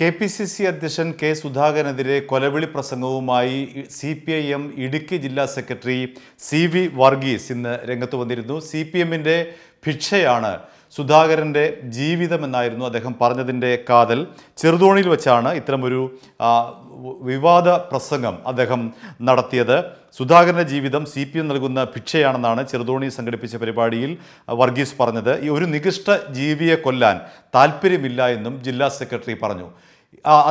K P C C അധ്യക്ഷൻ K സുധാകരനെതിരെ കൊലവിളി പ്രസംഗവുമായി C P I M Idukki ജില്ലാ സെക്രട്ടറി സി വി വർഗീസ് ഇന്ന് രംഗത്ത് വന്നിരുന്നു സി പി എമ്മിൻ്റെ ഭിക്ഷയാണ് സുധാകരൻ്റെ ജീവിതമെന്നായിരുന്നു അദ്ദേഹം പറഞ്ഞതിൻ്റെ കാതൽ ചെറുതോണിയിൽ വെച്ചാണ് ഇത്തരമൊരു വിവാദ പ്രസംഗം അദ്ദേഹം നടത്തിയത് സുധാകരൻ്റെ ജീവിതം സി പി എം നൽകുന്ന ഭിക്ഷയാണെന്നാണ് ചെറുതോണി സംഘടിപ്പിച്ച പരിപാടിയിൽ വർഗീസ് പറഞ്ഞത് ഈ ഒരു നികൃഷ്ട ജീവിയെ കൊല്ലാൻ താല്പര്യമില്ല എന്നും ജില്ലാ സെക്രട്ടറി പറഞ്ഞു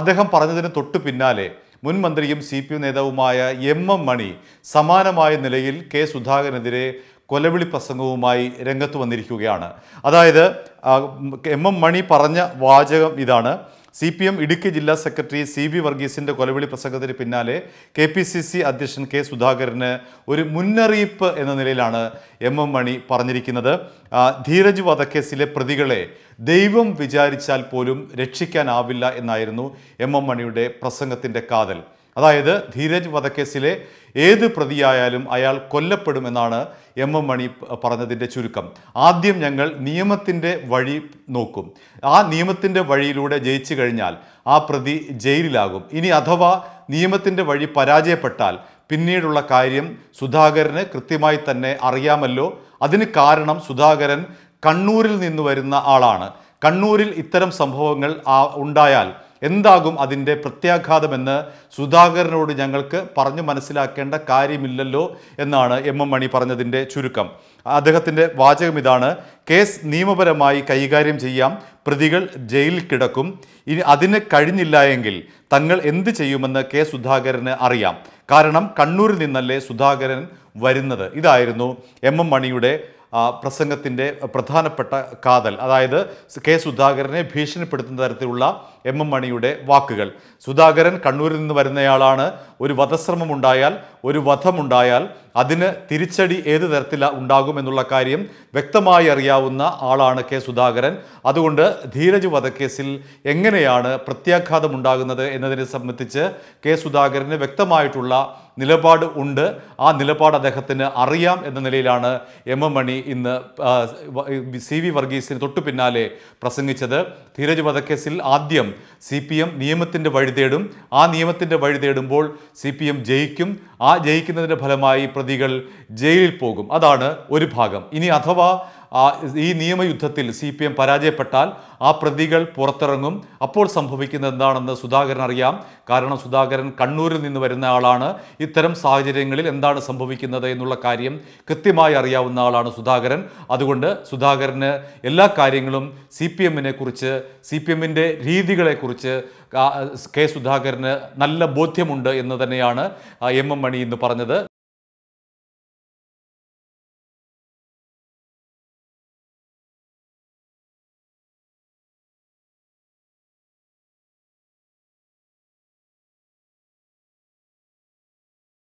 അദ്ദേഹം പറഞ്ഞതിന് തൊട്ടു പിന്നാലെ മുൻ മന്ത്രിയും സി പി എം നേതാവുമായ എം എം മണി സമാനമായ നിലയിൽ കെ സുധാകരനെതിരെ കൊലവിളി പ്രസംഗവുമായി രംഗത്ത് വന്നിരിക്കുകയാണ് അതായത് എം എം മണി പറഞ്ഞ വാചകം ഇതാണ് സി പി എം ഇടുക്കി ജില്ലാ സെക്രട്ടറി സി വി വർഗീസിൻ്റെ കൊലവിളി പ്രസംഗത്തിന് പിന്നാലെ കെ പി സി സി അധ്യക്ഷൻ കെ സുധാകരന് ഒരു മുന്നറിയിപ്പ് എന്ന നിലയിലാണ് എം എം മണി പറഞ്ഞിരിക്കുന്നത് ധീരജ് വധക്കേസിലെ പ്രതികളെ ദൈവം വിചാരിച്ചാൽ പോലും രക്ഷിക്കാനാവില്ല എന്നായിരുന്നു എം എം മണിയുടെ പ്രസംഗത്തിൻ്റെ കാതൽ അതായത് ധീരജ് വധക്കേസിലെ ഏത് പ്രതിയായാലും അയാൾ കൊല്ലപ്പെടുമെന്നാണ് എം എം മണി പറഞ്ഞതിൻ്റെ ചുരുക്കം ആദ്യം ഞങ്ങൾ നിയമത്തിൻ്റെ വഴി നോക്കും ആ നിയമത്തിൻ്റെ വഴിയിലൂടെ ജയിച്ചു കഴിഞ്ഞാൽ ആ പ്രതി ജയിലിലാകും ഇനി അഥവാ നിയമത്തിൻ്റെ വഴി പരാജയപ്പെട്ടാൽ പിന്നീടുള്ള കാര്യം സുധാകരന് കൃത്യമായി തന്നെ അറിയാമല്ലോ അതിന് കാരണം സുധാകരൻ കണ്ണൂരിൽ നിന്ന് വരുന്ന ആളാണ് കണ്ണൂരിൽ ഇത്തരം സംഭവങ്ങൾ ഉണ്ടായാൽ എന്താകും അതിൻ്റെ പ്രത്യാഘാതമെന്ന് സുധാകരനോട് ഞങ്ങൾക്ക് പറഞ്ഞു മനസ്സിലാക്കേണ്ട കാര്യമില്ലല്ലോ എന്നാണ് എം എം മണി പറഞ്ഞതിൻ്റെ ചുരുക്കം അദ്ദേഹത്തിൻ്റെ വാചകം ഇതാണ് കേസ് നിയമപരമായി കൈകാര്യം ചെയ്യാം പ്രതികൾ ജയിലിൽ കിടക്കും ഇനി അതിന് കഴിഞ്ഞില്ല എങ്കിൽ തങ്ങൾ എന്ത് ചെയ്യുമെന്ന് കെ സുധാകരന് അറിയാം കാരണം കണ്ണൂരിൽ നിന്നല്ലേ സുധാകരൻ വരുന്നത് ഇതായിരുന്നു എം എം മണിയുടെ പ്രസംഗത്തിൻ്റെ പ്രധാനപ്പെട്ട കാതൽ അതായത് കെ സുധാകരനെ ഭീഷണിപ്പെടുത്തുന്ന തരത്തിലുള്ള എം എം മണിയുടെ വാക്കുകൾ സുധാകരൻ കണ്ണൂരിൽ നിന്ന് വരുന്നയാളാണ് ഒരു വധശ്രമമുണ്ടായാൽ ഒരു വധമുണ്ടായാൽ അതിന് തിരിച്ചടി ഏത് തരത്തിൽ ഉണ്ടാകുമെന്നുള്ള കാര്യം വ്യക്തമായി അറിയാവുന്ന ആളാണ് കെ സുധാകരൻ അതുകൊണ്ട് ധീരജ് വധക്കേസിൽ എങ്ങനെയാണ് പ്രത്യാഘാതം ഉണ്ടാകുന്നത് എന്നതിനെ സംബന്ധിച്ച് കെ സുധാകരന് വ്യക്തമായിട്ടുള്ള നിലപാട് ഉണ്ട് ആ നിലപാട് അദ്ദേഹത്തിന് അറിയാം എന്ന നിലയിലാണ് എം എം മണി ഇന്ന് സി വി വർഗീസിന് തൊട്ടു പിന്നാലെ പ്രസംഗിച്ചത് ധീരജ് വധക്കേസിൽ ആദ്യം സി പി എം നിയമത്തിൻ്റെ വഴി തേടും ആ നിയമത്തിൻ്റെ വഴി തേടുമ്പോൾ സി പി എം ജയിക്കും ആ ജയിക്കുന്നതിൻ്റെ ഫലമായി പ്രതികൾ ജയിലിൽ പോകും അതാണ് ഒരു ഭാഗം ഇനി അഥവാ ഈ നിയമയുദ്ധത്തിൽ സി പി എം പരാജയപ്പെട്ടാൽ ആ പ്രതികൾ പുറത്തിറങ്ങും അപ്പോൾ സംഭവിക്കുന്നത് എന്താണെന്ന് സുധാകരൻ അറിയാം കാരണം സുധാകരൻ കണ്ണൂരിൽ നിന്ന് വരുന്ന ആളാണ് ഇത്തരം സാഹചര്യങ്ങളിൽ എന്താണ് സംഭവിക്കുന്നത് എന്നുള്ള കാര്യം കൃത്യമായി അറിയാവുന്ന ആളാണ് സുധാകരൻ അതുകൊണ്ട് സുധാകരന് എല്ലാ കാര്യങ്ങളും സി പി എമ്മിനെ കുറിച്ച് സി പി എമ്മിൻ്റെ രീതികളെക്കുറിച്ച് കെ സുധാകരന് നല്ല ബോധ്യമുണ്ട് എന്ന് തന്നെയാണ് എം എം മണി ഇന്ന് പറഞ്ഞത്